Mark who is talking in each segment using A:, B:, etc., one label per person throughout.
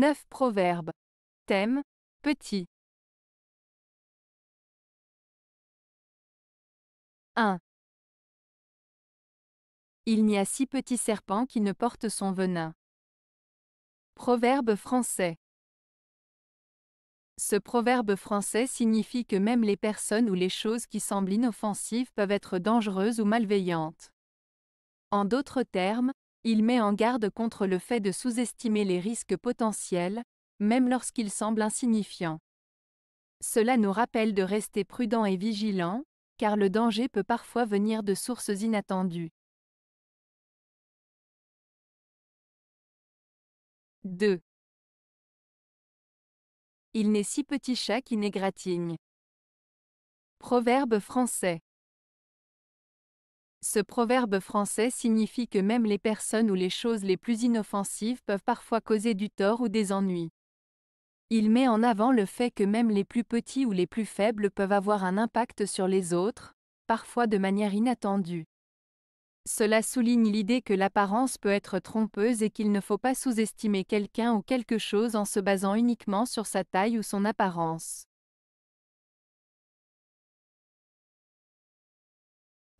A: 9 proverbes. Thème Petit. 1. Il n'y a si petit serpent qui ne porte son venin. Proverbe français.
B: Ce proverbe français signifie que même les personnes ou les choses qui semblent inoffensives peuvent être dangereuses ou malveillantes. En d'autres termes, il met en garde contre le fait de sous-estimer les risques potentiels, même lorsqu'ils semblent insignifiants. Cela nous rappelle de rester prudents et vigilants, car le danger
A: peut parfois venir de sources inattendues. 2. Il n'est si petit chat qui n'égratigne. Proverbe français.
B: Ce proverbe français signifie que même les personnes ou les choses les plus inoffensives peuvent parfois causer du tort ou des ennuis. Il met en avant le fait que même les plus petits ou les plus faibles peuvent avoir un impact sur les autres, parfois de manière inattendue. Cela souligne l'idée que l'apparence peut être trompeuse et qu'il ne faut pas sous-estimer quelqu'un ou quelque chose en se basant uniquement sur sa taille ou
A: son apparence.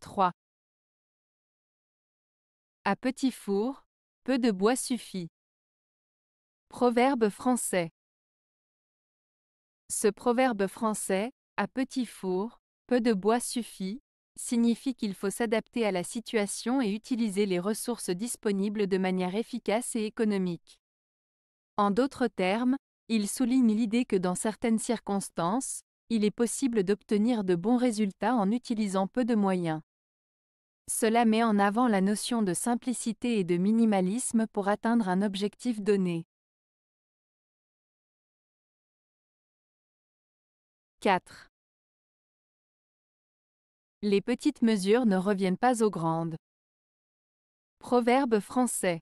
A: 3. À petit four, peu de bois suffit. Proverbe français.
B: Ce proverbe français, à petit four, peu de bois suffit, signifie qu'il faut s'adapter à la situation et utiliser les ressources disponibles de manière efficace et économique. En d'autres termes, il souligne l'idée que dans certaines circonstances, il est possible d'obtenir de bons résultats en utilisant peu de moyens. Cela met en avant la notion de simplicité et de minimalisme
A: pour atteindre un objectif donné. 4. Les petites mesures ne reviennent pas aux grandes. Proverbe français.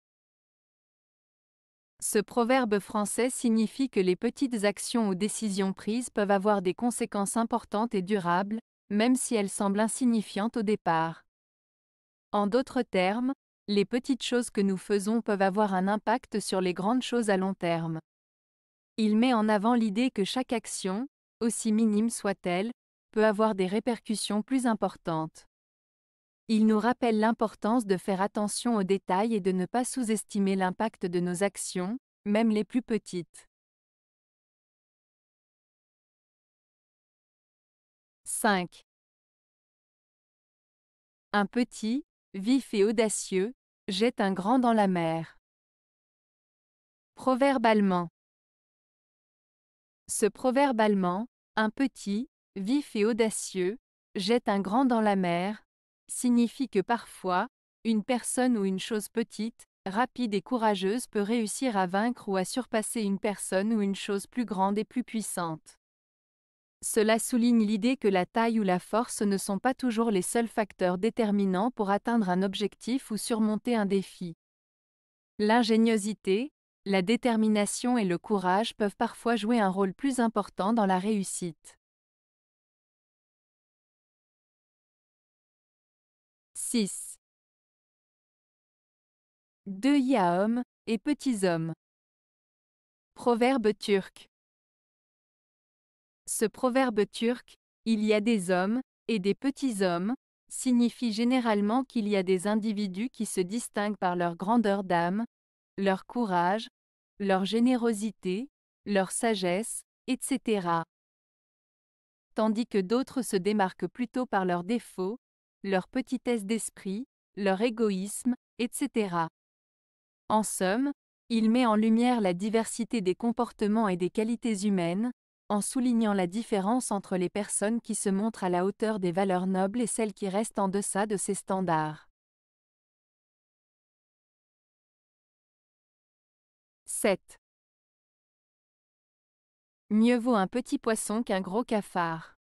B: Ce proverbe français signifie que les petites actions ou décisions prises peuvent avoir des conséquences importantes et durables, même si elles semblent insignifiantes au départ. En d'autres termes, les petites choses que nous faisons peuvent avoir un impact sur les grandes choses à long terme. Il met en avant l'idée que chaque action, aussi minime soit-elle, peut avoir des répercussions plus importantes. Il nous rappelle l'importance de faire attention aux détails et de ne pas sous-estimer
A: l'impact de nos actions, même les plus petites. 5. Un petit, vif et audacieux, jette un grand dans la mer. Proverbe allemand. Ce proverbe allemand, un petit, vif et audacieux, jette un grand dans la
B: mer, signifie que parfois, une personne ou une chose petite, rapide et courageuse peut réussir à vaincre ou à surpasser une personne ou une chose plus grande et plus puissante. Cela souligne l'idée que la taille ou la force ne sont pas toujours les seuls facteurs déterminants pour atteindre un objectif ou surmonter un défi. L'ingéniosité, la détermination et le courage peuvent parfois jouer un rôle plus
A: important dans la réussite. 6. Deux hommes et petits hommes. Proverbe turc.
B: Ce proverbe turc, il y a des hommes, et des petits hommes, signifie généralement qu'il y a des individus qui se distinguent par leur grandeur d'âme, leur courage, leur générosité, leur sagesse, etc. Tandis que d'autres se démarquent plutôt par leurs défauts, leur petitesse d'esprit, leur égoïsme, etc. En somme, il met en lumière la diversité des comportements et des qualités humaines, en soulignant la différence entre les personnes qui se montrent à la hauteur des valeurs nobles et celles qui
A: restent en deçà de ces standards. 7. Mieux vaut un petit poisson qu'un gros cafard.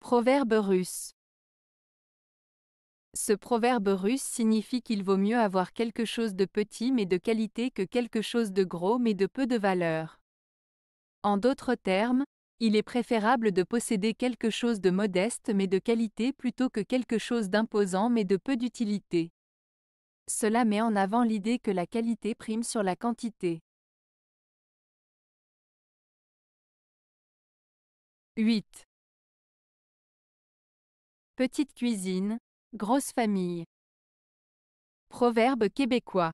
A: Proverbe russe.
B: Ce proverbe russe signifie qu'il vaut mieux avoir quelque chose de petit mais de qualité que quelque chose de gros mais de peu de valeur. En d'autres termes, il est préférable de posséder quelque chose de modeste mais de qualité plutôt que quelque chose d'imposant mais de peu d'utilité. Cela met en avant l'idée
A: que la qualité prime sur la quantité. 8. Petite cuisine, grosse famille. Proverbe québécois.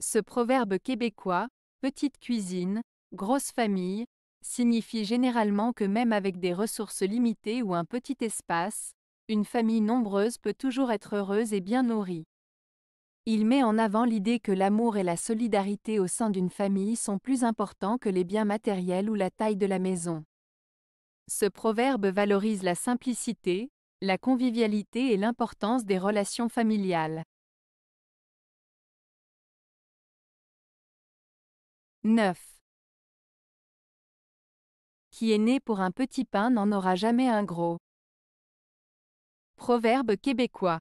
B: Ce proverbe québécois, Petite cuisine, grosse famille, signifie généralement que même avec des ressources limitées ou un petit espace, une famille nombreuse peut toujours être heureuse et bien nourrie. Il met en avant l'idée que l'amour et la solidarité au sein d'une famille sont plus importants que les biens matériels ou la taille de la maison. Ce proverbe valorise la
A: simplicité, la convivialité et l'importance des relations familiales. 9. Qui est né pour un petit pain n'en aura jamais un gros. Proverbe québécois.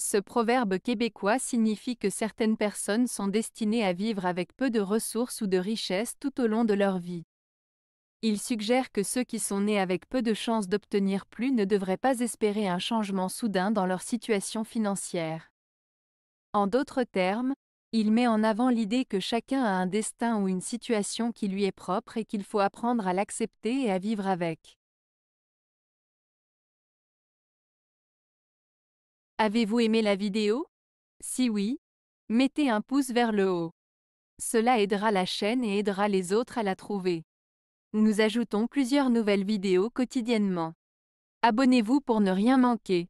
A: Ce
B: proverbe québécois signifie que certaines personnes sont destinées à vivre avec peu de ressources ou de richesses tout au long de leur vie. Il suggère que ceux qui sont nés avec peu de chances d'obtenir plus ne devraient pas espérer un changement soudain dans leur situation financière. En d'autres termes, il met en avant l'idée que chacun a un destin ou une situation qui lui est propre et qu'il faut apprendre à l'accepter et à vivre avec.
A: Avez-vous aimé la vidéo Si oui, mettez un pouce vers le haut. Cela aidera la
B: chaîne et aidera les autres à la trouver. Nous ajoutons plusieurs nouvelles vidéos
A: quotidiennement. Abonnez-vous pour ne rien manquer.